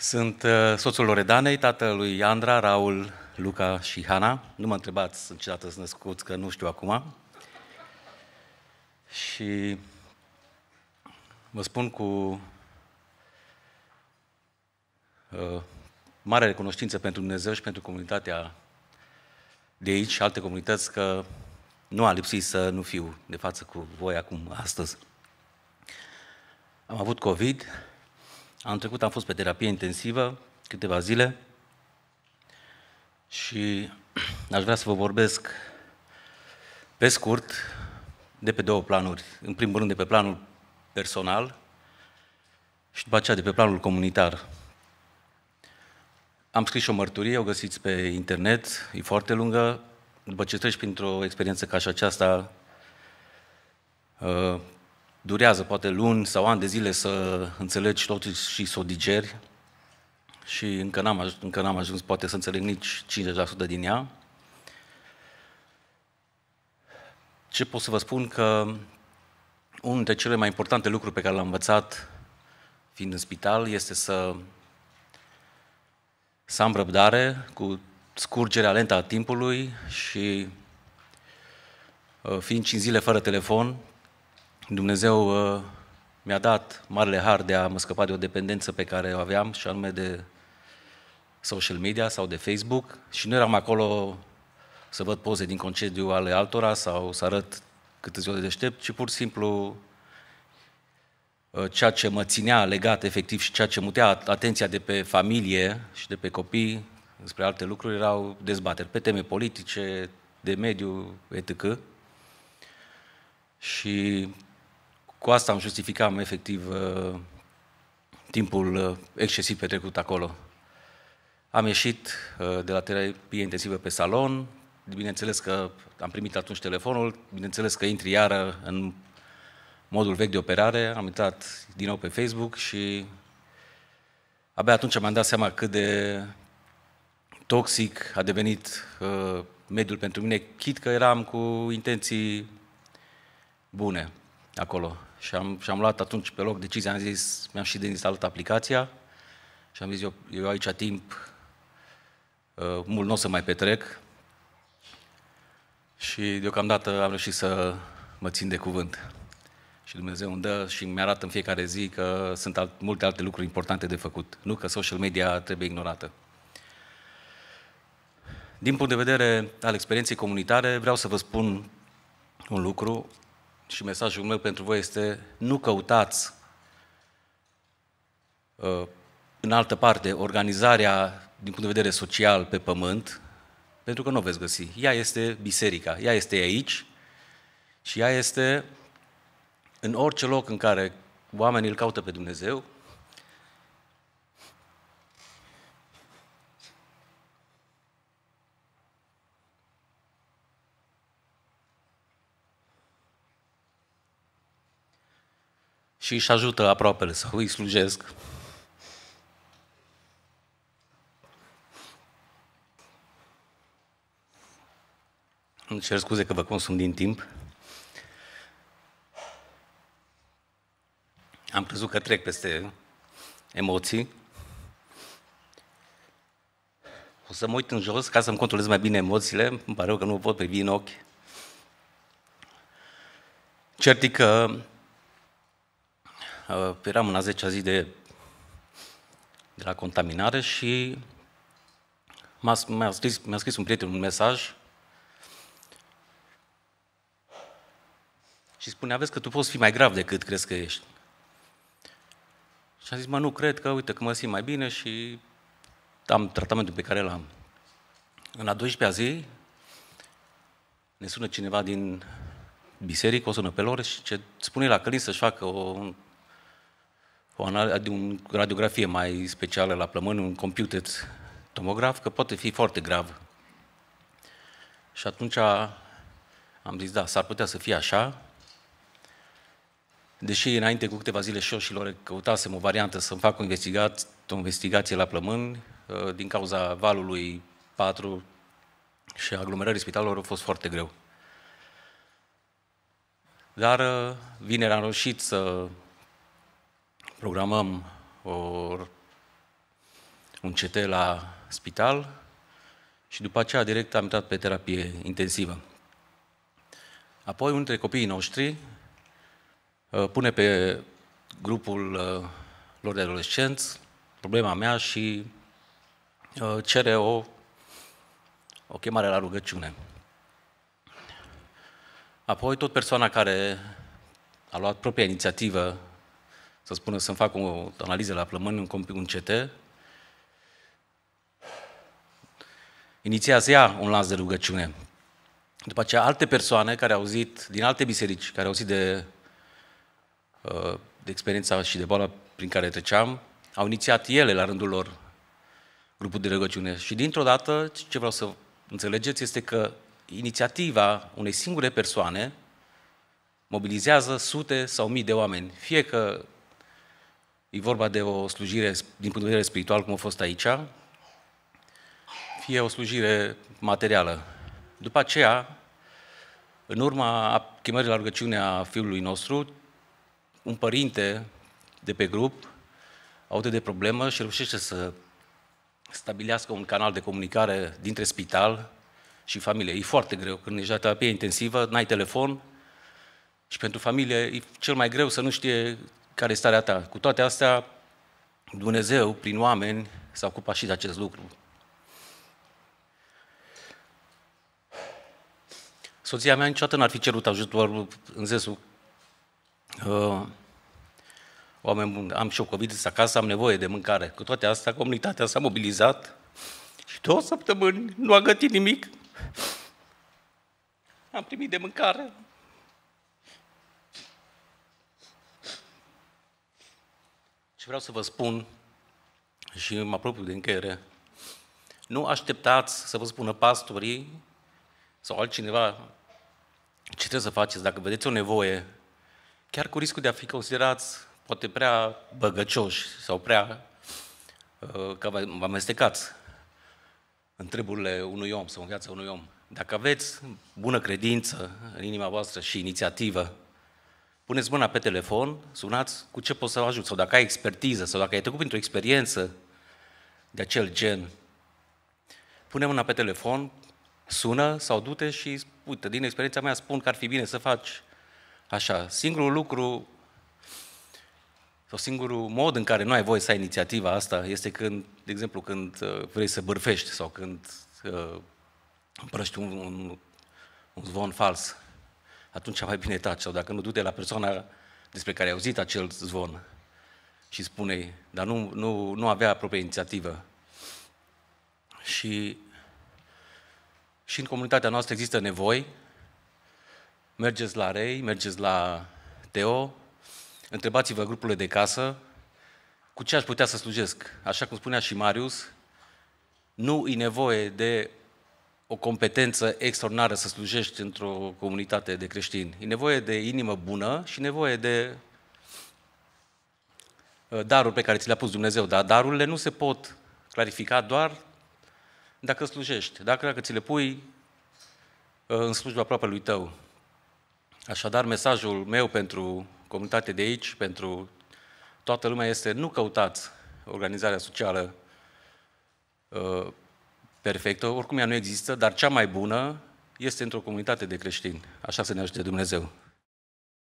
Sunt uh, soțul Loredanei, tatălui Andra, Raul, Luca și Hana. Nu mă întrebați în ce dată sunt născuți, că nu știu acum. Și vă spun cu uh, mare recunoștință pentru Dumnezeu și pentru comunitatea de aici, alte comunități, că nu a lipsit să nu fiu de față cu voi acum, astăzi. Am avut COVID, am trecut am fost pe terapie intensivă câteva zile și aș vrea să vă vorbesc pe scurt de pe două planuri. În primul rând de pe planul personal și după aceea de pe planul comunitar. Am scris și o mărturie, o găsiți pe internet, e foarte lungă. După ce treci printr-o experiență ca și aceasta, uh, durează poate luni sau ani de zile să înțelegi totul și să o digeri și încă n-am, ajuns, încă n-am ajuns poate să înțeleg nici 50% din ea. Ce pot să vă spun că unul dintre cele mai importante lucruri pe care l-am învățat fiind în spital este să, să am răbdare cu scurgerea lentă a timpului și uh, fiind 5 zile fără telefon, Dumnezeu uh, mi-a dat marele har de a mă scăpa de o dependență pe care o aveam și anume de social media sau de Facebook și nu eram acolo să văd poze din concediu ale altora sau să arăt cât ziua de deștept, ci pur și simplu uh, ceea ce mă ținea legat efectiv și ceea ce mutea atenția de pe familie și de pe copii despre alte lucruri erau dezbateri pe teme politice, de mediu, etc. Și cu asta am justificat efectiv uh, timpul uh, excesiv petrecut acolo. Am ieșit uh, de la terapie intensivă pe salon, bineînțeles că am primit atunci telefonul, bineînțeles că intri iară în modul vechi de operare, am intrat din nou pe Facebook și abia atunci mi-am dat seama cât de toxic a devenit uh, mediul pentru mine, chit că eram cu intenții bune acolo. Și am, și am luat atunci pe loc decizia, am zis, mi-am și dezinstalat aplicația și am zis, eu, eu aici timp uh, mult nu o să mai petrec și deocamdată am reușit să mă țin de cuvânt. Și Dumnezeu îmi dă și mi arată în fiecare zi că sunt alt, multe alte lucruri importante de făcut. Nu că social media trebuie ignorată. Din punct de vedere al experienței comunitare, vreau să vă spun un lucru și mesajul meu pentru voi este nu căutați uh, în altă parte organizarea din punct de vedere social pe pământ, pentru că nu o veți găsi. Ea este biserica, ea este aici și ea este în orice loc în care oamenii îl caută pe Dumnezeu, și își ajută aproapele sau îi slujesc. Îmi cer scuze că vă consum din timp. Am crezut că trec peste emoții. O să mă uit în jos ca să-mi controlez mai bine emoțiile. Îmi pare rău că nu pot privi în ochi. Certi că Uh, eram în a 10-a zi de, de la contaminare și m-a, mi-a, scris, mi-a scris un prieten un mesaj și spune, aveți că tu poți fi mai grav decât crezi că ești. Și am zis, mă, nu cred că, uite, că mă simt mai bine și am tratamentul pe care l-am. În a 12-a zi, ne sună cineva din biserică, o sună pe lor și ce spune la Călin să-și facă o, o de un radiografie mai specială la plămâni, un computer tomograf, că poate fi foarte grav. Și atunci am zis, da, s-ar putea să fie așa, deși înainte cu câteva zile și lor căutasem o variantă să-mi fac o, investigație, o investigație la plămâni, uh, din cauza valului 4 și aglomerării spitalelor a fost foarte greu. Dar uh, vineri am reușit să programăm o, un CT la spital și după aceea direct am intrat pe terapie intensivă. Apoi unul dintre copiii noștri uh, pune pe grupul uh, lor de adolescenți problema mea și uh, cere o, o chemare la rugăciune. Apoi tot persoana care a luat propria inițiativă să spună, să-mi fac o analiză la plămâni, un, un CT. Inițiază ea un lanț de rugăciune. După aceea, alte persoane care au auzit, din alte biserici, care au auzit de, uh, de experiența și de boala prin care treceam, au inițiat ele, la rândul lor, grupul de rugăciune. Și dintr-o dată, ce vreau să înțelegeți este că inițiativa unei singure persoane mobilizează sute sau mii de oameni. Fie că E vorba de o slujire din punct de vedere spiritual, cum a fost aici, fie o slujire materială. După aceea, în urma chemării la rugăciunea fiului nostru, un părinte de pe grup aude de problemă și reușește să stabilească un canal de comunicare dintre spital și familie. E foarte greu când ești la terapie intensivă, n-ai telefon și pentru familie e cel mai greu să nu știe care e starea ta. Cu toate astea, Dumnezeu, prin oameni, s-a ocupat și de acest lucru. Soția mea niciodată n-ar fi cerut ajutor în zesul uh, oameni buni, am și o covid acasă, am nevoie de mâncare. Cu toate astea, comunitatea s-a mobilizat și două săptămâni nu a gătit nimic. Am primit de mâncare, vreau să vă spun, și mă apropiu de încheiere, nu așteptați să vă spună pastorii sau altcineva ce trebuie să faceți dacă vedeți o nevoie, chiar cu riscul de a fi considerați poate prea băgăcioși sau prea uh, că vă amestecați în treburile unui om sau în viața unui om. Dacă aveți bună credință în inima voastră și inițiativă, puneți mâna pe telefon, sunați cu ce pot să ajut, sau dacă ai expertiză, sau dacă ai trecut printr-o experiență de acel gen, pune mâna pe telefon, sună sau du-te și, uite, din experiența mea spun că ar fi bine să faci așa. Singurul lucru sau singurul mod în care nu ai voie să ai inițiativa asta este când, de exemplu, când uh, vrei să bârfești sau când uh, împrăști un, un, un zvon fals atunci mai bine taci. Sau dacă nu, du-te la persoana despre care ai auzit acel zvon și spune dar nu, nu, nu avea propria inițiativă. Și, și în comunitatea noastră există nevoi. Mergeți la Rei, mergeți la Teo, întrebați-vă grupurile de casă, cu ce aș putea să slujesc. Așa cum spunea și Marius, nu e nevoie de o competență extraordinară să slujești într-o comunitate de creștini. E nevoie de inimă bună și nevoie de uh, daruri pe care ți le-a pus Dumnezeu, dar darurile nu se pot clarifica doar dacă slujești, dacă, dacă ți le pui uh, în slujba lui tău. Așadar, mesajul meu pentru comunitatea de aici, pentru toată lumea, este nu căutați organizarea socială uh, perfectă, oricum ea nu există, dar cea mai bună este într-o comunitate de creștini. Așa să ne ajute Dumnezeu.